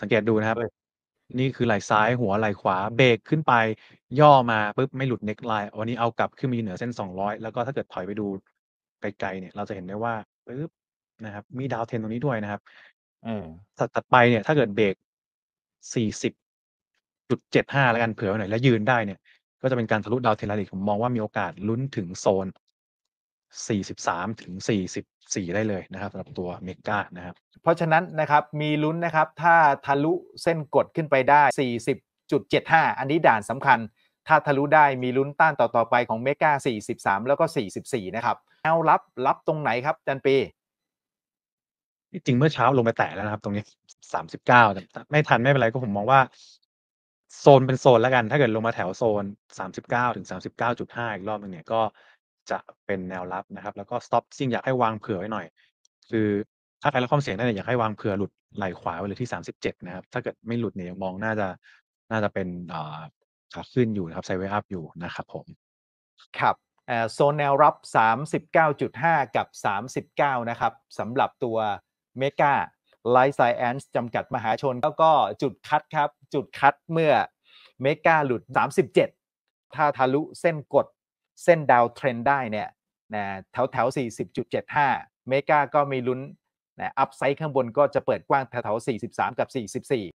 สังเกตดูนะครับ นี่คือไหล่ซ้ายหัวไหล่ขวาเบรกขึ้นไป ย่อมาปุ๊บไม่หลุดเน็กไลน์ วันนี้เอากลับขึ้นมาอยู่เหนือเส้น200 แล้วก็ถ้าเกิดถอยไปดูไกลๆเนี่ย เราจะเห็นได้ว่าปึ๊บนะครับมีดาวเทนตรงนี้ด้วยนะครับอืมัดถัดไปเนี่ย ถ้าเกิดเบรก40.75แล้วกันเผื่อไว้หน่อยแล้วยืนได้เนี่ยก็จะเป็นการทะลุดาวเทนไลน์อีกผมมองว่ามีโอกาสลุ้นถึงโซน43ถึง44 ได้เลยนะครับสำหรับตัวเมกานะครับ เพราะฉะนั้นนะครับ มีลุ้นนะครับ ถ้าทะลุเส้นกดขึ้นไปได้ 40.75 อันนี้ด่านสำคัญ ถ้าทะลุได้มีลุ้นต้านต่อๆไปของเมกา43 แล้วก็ 44 นะครับแนวรับรับตรงไหนครับ จันปีี่จริงเมื่อเช้าลงไปแตะแล้วนะครับ ตรงนี้ 39ไม่ทันไม่เป็นไรก็ผมมองว่า โซนเป็นโซนแล้วกัน ถ้าเกิดลงมาแถวโซน39ถึง39.5อีกรอบนึงเนี่ยก็จะเป็นแนวรับนะครับ แล้วก็สต็อจริงอยากให้วางเผื่อไว้หน่อย คือถ้าใครรับความเสี่ยงได้เนี่ยอยากให้วางเผื่อหลุดไหลขวาไว้เลยที่สสามิบเจ็ดนะครับ ถ้าเกิดไม่หลุดเนี่ยมองน่าจะน่าจะเป็นขาขึ้นอยู่นะครับไซเวอัพอยู่นะครับผม ครับ โซนแนวรับ 39.5 กับ 39 นะครับสำหรับตัวเมกาไลซ์ไซแอนซ์จำกัดมหาชนแล้วก็จุดคัดครับ จุดคัดเมื่อเมกาหลุด37ถ้าทะลุเส้นกดเส้นดาวเทรนได้เนี่ยนะแถวแถว40.75 เมกาก็มีลุ้นนะอัพไซด์ข้างบนก็จะเปิดกว้างแถวๆ43 กับ 44